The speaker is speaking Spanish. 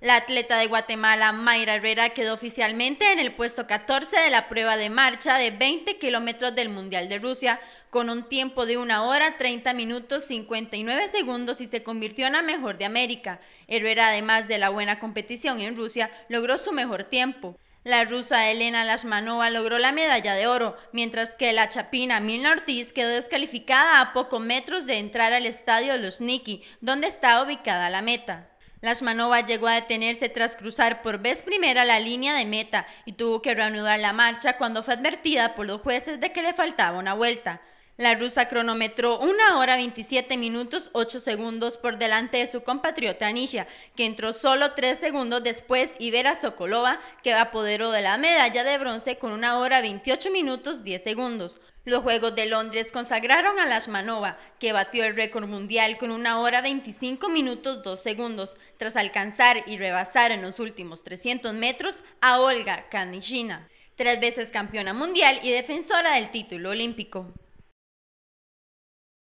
La atleta de Guatemala, Mayra Herrera, quedó oficialmente en el puesto 14 de la prueba de marcha de 20 kilómetros del Mundial de Rusia, con un tiempo de 1 hora 30 minutos 59 segundos y se convirtió en la mejor de América. Herrera, además de la buena competición en Rusia, logró su mejor tiempo. La rusa Elena Lashmanova logró la medalla de oro, mientras que la chapina Milna Ortiz quedó descalificada a pocos metros de entrar al estadio Los Niki, donde está ubicada la meta. Lashmanova llegó a detenerse tras cruzar por vez primera la línea de meta y tuvo que reanudar la marcha cuando fue advertida por los jueces de que le faltaba una vuelta. La rusa cronometró una hora 27 minutos 8 segundos por delante de su compatriota Anisha, que entró solo 3 segundos después y Vera Sokolova, que apoderó de la medalla de bronce con una hora 28 minutos 10 segundos. Los Juegos de Londres consagraron a Lashmanova, que batió el récord mundial con una hora 25 minutos 2 segundos, tras alcanzar y rebasar en los últimos 300 metros a Olga Kanishina, tres veces campeona mundial y defensora del título olímpico.